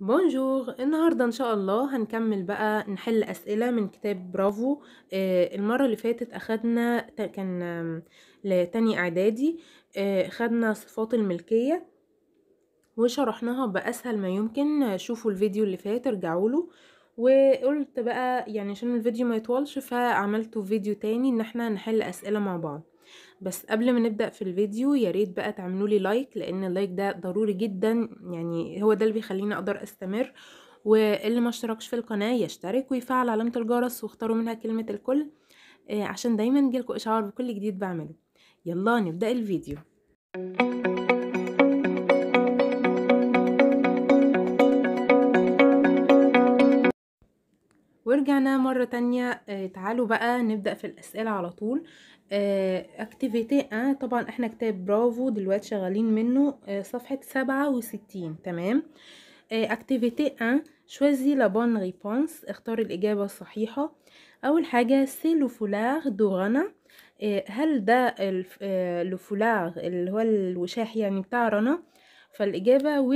بونجور النهاردة ان شاء الله هنكمل بقى نحل اسئلة من كتاب برافو آه، المرة اللي فاتت اخدنا كان لتاني اعدادي آه، خدنا صفات الملكية وشرحناها باسهل ما يمكن شوفوا الفيديو اللي فات ارجعوا له وقلت بقى يعني عشان الفيديو ما يطولش فعملته فيديو تاني ان احنا نحل اسئلة مع بعض بس قبل ما نبدأ في الفيديو يا ريت بقى تعملوا لي لايك لان اللايك ده ضروري جدا يعني هو ده اللي بيخليني اقدر استمر واللي ما اشتركش في القناة يشترك ويفعل علامة الجرس واختاروا منها كلمة الكل آه، عشان دايما يجيلكوا اشعار بكل جديد بعمله يلا نبدأ الفيديو ورجعنا مرة تانية آه، تعالوا بقى نبدأ في الأسئلة على طول اكتيفيتي آه، ان طبعا احنا كتاب برافو دلوقتي شغالين منه آه صفحة سبعة وستين تمام اكتيفيتي ان شوزي لابون ريبونس اختار الإجابة الصحيحة أول حاجة سي لو فولار دو غانا هل ده لو آه، اللي هو الوشاح يعني بتاع رنا فالإجابة و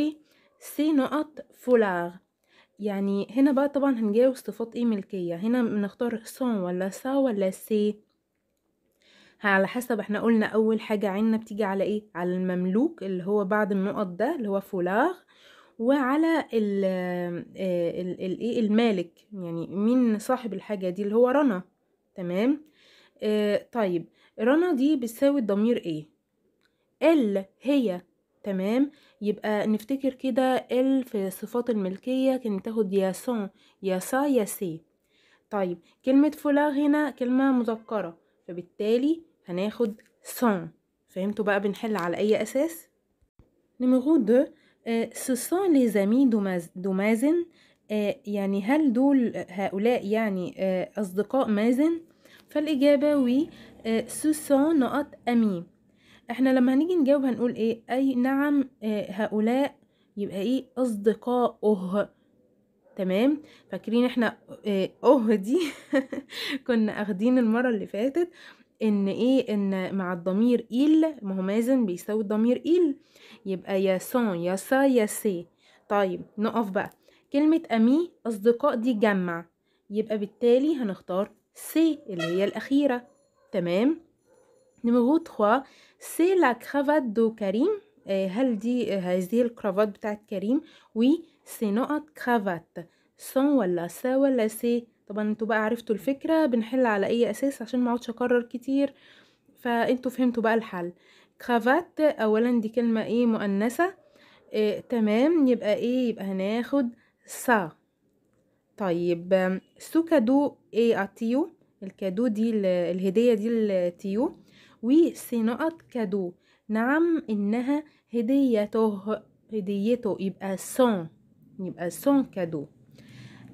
سي نقط فولاغ يعني هنا بقى طبعا هنجاوب صفات ايه ملكية هنا بنختار سون ولا سا ولا سي على حسب احنا قلنا اول حاجة عنا بتيجي على ايه على المملوك اللي هو بعد النقط ده اللي هو فولاغ وعلى ال آه، الـ إيه؟ المالك يعني مين صاحب الحاجة دي اللي هو رنا تمام آه طيب رنا دي بتساوي الضمير ايه ال هي تمام يبقى نفتكر كده ال في صفات الملكية كانت تاخد يا يا سون سا يا سي طيب كلمة فولاغ هنا كلمة مذكرة فبالتالي هناخد سون فهمتوا بقى بنحل على أي أساس نمرو دو سو سون لي زامي دو مازن يعني هل دول هؤلاء يعني آه، أصدقاء مازن فالإجابة وي سو سون نقط أمي احنا لما هنيجي نجاوب هنقول ايه اي نعم آه، هؤلاء يبقى ايه اصدقاؤه أه. تمام فاكرين احنا اه دي كنا اخدين المره اللي فاتت ان ايه ان مع الضمير إل ما هو مازن بيساوي الضمير إل يبقى يا سون يا سا يا سي طيب نقف بقى كلمة أمي أصدقاء دي جمع يبقى بالتالي هنختار سي اللي هي الأخيرة تمام نمرو 3 سي لا كرافات دو كريم آه، هل دي آه، هذه الكرافات بتاعت كريم وي سي نقط كرافات سون ولا سا ولا سي طبعا انتوا بقى عرفتوا الفكرة بنحل على اي اساس عشان ما اقعدش اكرر كتير فانتوا فهمتوا بقى الحل كرافات اولا دي كلمة ايه مؤنثة إيه تمام يبقى ايه يبقى هناخد سا طيب سو كادو ايه اتيو الكادو دي الهدية دي التيو سي نقط كادو نعم انها هديته هديته يبقى سون يبقى سون كادو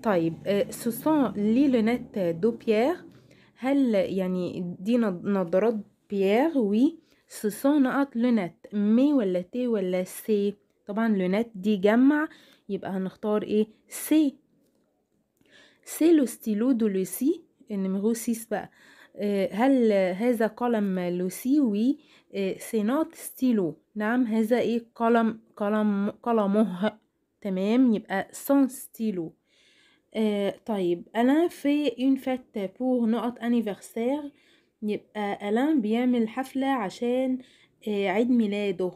طيب سوسون آه، لي les دو بيير هل يعني دي نظارات بيير وي سوسون نقط لونات مي ولا تي ولا سي طبعا لونات دي جمع يبقى هنختار ايه سي سي لو ستيلو دو لوسي النمرو 6 بقى آه، هل هذا قلم لوسي وي سي نوت ستيلو نعم هذا ايه قلم قلم قلمه تمام يبقى سون ستيلو آه طيب انا في اون فات بور نقط انيفرسير يبقى ألان بيعمل حفلة عشان آه عيد ميلاده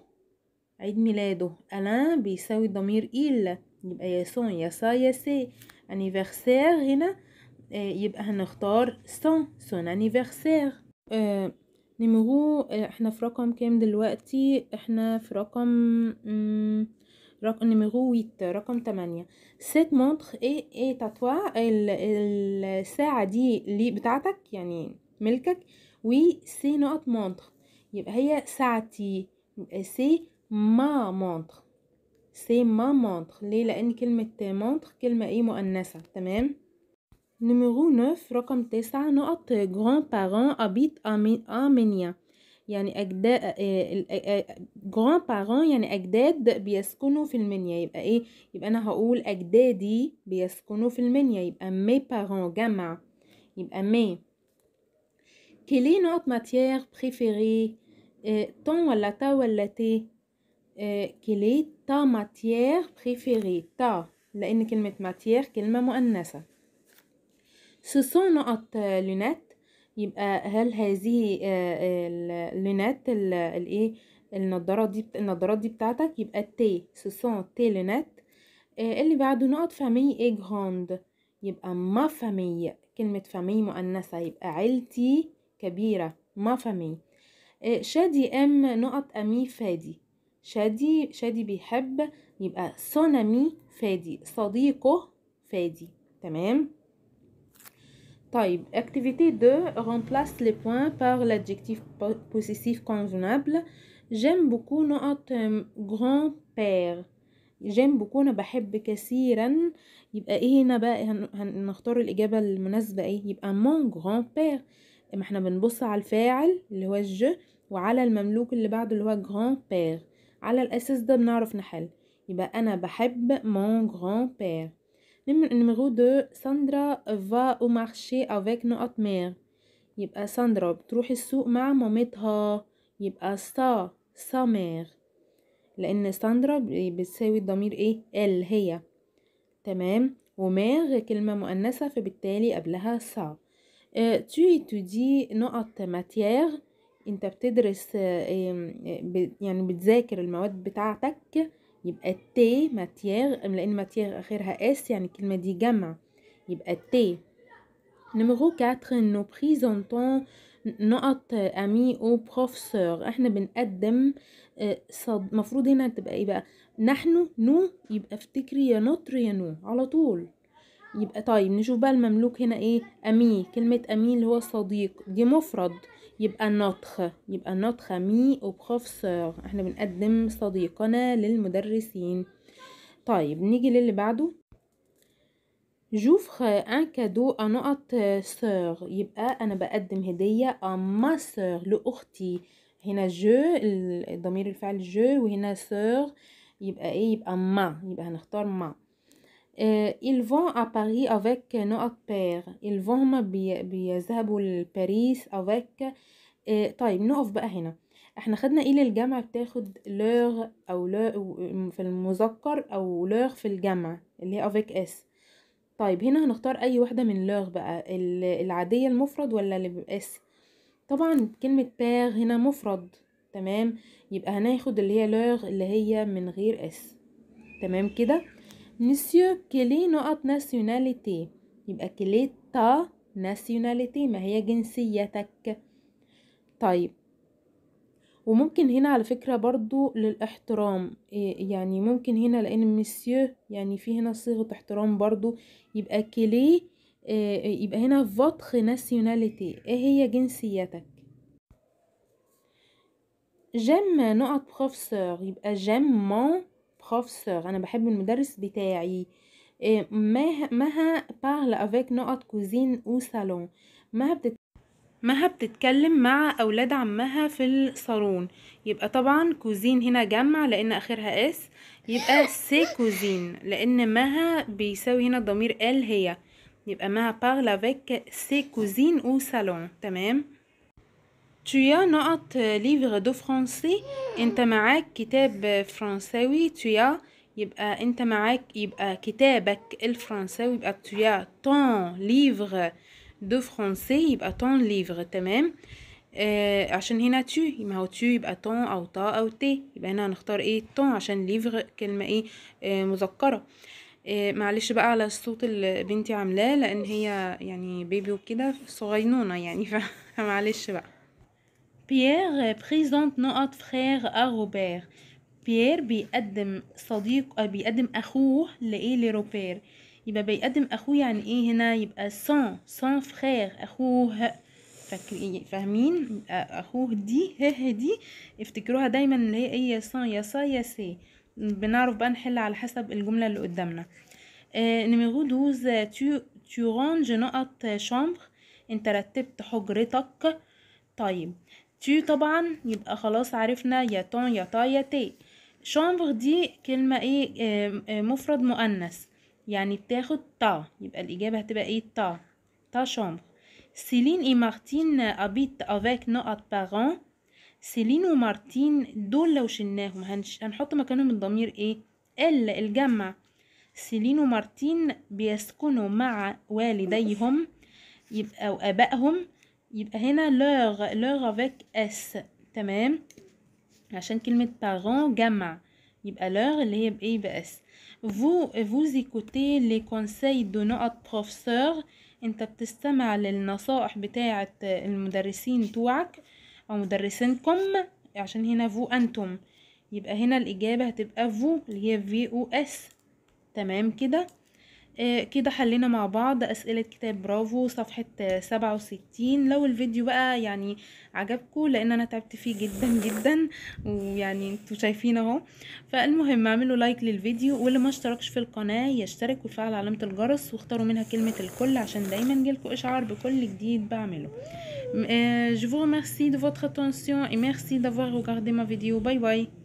عيد ميلاده ألان بيساوي ضمير إيل يبقى يا سون يا سا يا سي انيفرسير هنا آه يبقى هنختار سون سون انيفرسير نمرو احنا في رقم كام دلوقتي احنا في رقم مم numéro 8 رقم 8 سيت مونتر اي اي تاتوا الساعة دي اللي بتاعتك يعني ملكك وي سي نقط مونتر يبقى هي ساعتي سي ما مونتر سي ما مونتر ليه لان كلمة مونتر كلمة ايه مؤنثة تمام numéro 9 رقم 9 نقط جران بارون ابيت امينيا يعني أجداد جران بارون يعني أجداد بيسكنوا في المنيا يبقى إيه يبقى أنا هقول أجدادي بيسكنوا في المنيا يبقى مي بارون جمع يبقى مي كلي نوت ماتيير بريفيري préférée آه، ولا تا ولا تي كلي تا ماتيير بريفيري تا لأن كلمة ماتيير كلمة مؤنثة سوسون sont لونات يبقى هل هذه آه، آه، اللينات الايه النضارات دي النضارات دي بتاعتك يبقى تي سوسون تي لينات آه، اللي بعده نقط فامي اي جراند يبقى ما فامي كلمة فامي مؤنثة يبقى عيلتي كبيرة ما فامي شادي ام نقط امي فادي شادي شادي بيحب يبقى سونامي فادي صديقه فادي تمام طيب activity 2 remplace les points par l'adjectif possessif convenable j'aime beaucoup notre grand-père j'aime beaucoup انا بحب كثيرا يبقى ايه هنا بقى هنختار الاجابه المناسبه ايه يبقى mon grand père ما احنا بنبص على الفاعل اللي هو je وعلى المملوك اللي بعده اللي هو grand père على الاساس ده بنعرف نحل يبقى انا بحب mon grand père نمر نمرو دو ساندرا فا او مارشي افيك نقط مير يبقى ساندرا بتروح السوق مع مامتها يبقى سا سا مير لان ساندرا بتساوي الضمير ايه ال هي تمام ومير كلمة مؤنثة فبالتالي قبلها سا اه تو اتودي نقط ماتيير انت بتدرس يعني بتذاكر المواد بتاعتك يبقى تي ماتيير لان ماتيير اخرها اس يعني الكلمه دي جمع يبقى تي نمرو 4 نو بريزونتون نقط امي او بروفيسور احنا بنقدم المفروض آه، هنا تبقى ايه بقى نحن نو يبقى افتكري يا نوتر يا نو على طول يبقى طيب نشوف بقى المملوك هنا ايه امي كلمة امي اللي هو صديق دي مفرد يبقى نطخ يبقى نطخ مي وبخاف صاغ احنا بنقدم صديقنا للمدرسين طيب نيجي للي بعده جوفخ ان كادو انقط سور يبقى انا بقدم هدية اما سور لاختي هنا جو الضمير الفعل جو وهنا سور يبقى ايه يبقى ما يبقى هنختار ما Euh, ils vont à Paris avec notre père ils vont بي بيذهبوا لباريس avec euh, طيب نقف بقى هنا احنا خدنا الى الجمع بتاخد لوغ او لو في المذكر او لوغ في الجمع اللي هي افيك اس طيب هنا هنختار اي واحدة من لوغ بقى العادية المفرد ولا اللي باس طبعا كلمة باغ هنا مفرد تمام يبقى هناخد اللي هي لوغ اللي هي من غير اس تمام كده مسيو كلي نقط ناسيوناليتي يبقى كلي تا ناسيوناليتي ما هي جنسيتك طيب وممكن هنا على فكرة برضو للاحترام إيه، يعني ممكن هنا لأن مسيو يعني في هنا صيغة احترام برضو يبقى كلي إيه، يبقى هنا فوتخ ناسيوناليتي ايه هي جنسيتك جيم نقط بروفسور يبقى جيم مون prof انا بحب المدرس بتاعي إيه، مها parle avec notre cousine au salon مها بتت... مها بتتكلم مع اولاد عمها في الصالون يبقى طبعا كوزين هنا جمع لان اخرها اس يبقى سي كوزين لان مها بيساوي هنا الضمير ال هي يبقى مها parle avec ses cousines au salon تمام تيا نقط ليفغ دو فرونسي انت معاك كتاب فرنساوي تيا يبقى انت معاك يبقى كتابك الفرنساوي يبقى تيا تون ليفغ دو فرونسي يبقى تون ليفغ تمام آه عشان هنا تو ما هو تو يبقى تون او تا او تي يبقى هنا هنختار ايه تون عشان ليفغ كلمه ايه آه مذكره آه معلش بقى على الصوت اللي بنتي عاملاه لان هي يعني بيبي وكده صغينونه يعني فمعلش بقى بيير بريزونت نقط فخير روبير بيير بيقدم صديق آه، بيقدم اخوه لايه لروبير يبقى بيقدم اخوه يعني ايه هنا يبقى سان سان فخير اخوه فاهمين اخوه دي هه دي افتكروها دايما اللي هي ايه سون سان يا سا يا سي بنعرف بقى نحل على حسب الجمله اللي قدامنا آه، نيميرو نمرو دوز تو رانج نقط شامبر انت رتبت حجرتك طيب تو طبعا يبقى خلاص عرفنا يا تون يا تا يا تي شامبر دي كلمة ايه مفرد مؤنث يعني بتاخد تا يبقى الإجابة هتبقى ايه تا تا شامبر سيلين اي مارتين ابيت افيك نقط بارون سيلين ومارتين دول لو شلناهم هنش... هنحط مكانهم الضمير ايه ال الجمع سيلين ومارتين بيسكنوا مع والديهم يبقى وابائهم يبقى هنا لوغ لوغ افيك اس تمام عشان كلمة parents جمع يبقى لوغ اللي هي بايه باس فو فو زيكوتي لي كونساي دو نوت بروفيسور انت بتستمع للنصائح بتاعة المدرسين توعك او مدرسينكم عشان هنا فو انتم يبقى هنا الاجابة هتبقى فو اللي هي في او اس تمام كده آه، كده حلينا مع بعض أسئلة كتاب برافو صفحة سبعة وستين لو الفيديو بقى يعني عجبكو لأن أنا تعبت فيه جدا جدا ويعني انتوا شايفين اهو فالمهم اعملوا لايك للفيديو واللي ما اشتركش في القناة يشترك وفعل علامة الجرس واختاروا منها كلمة الكل عشان دايما جيلكو إشعار بكل جديد بعمله آه، Je vous remercie de votre attention et merci d'avoir regardé ma vidéo. Bye bye.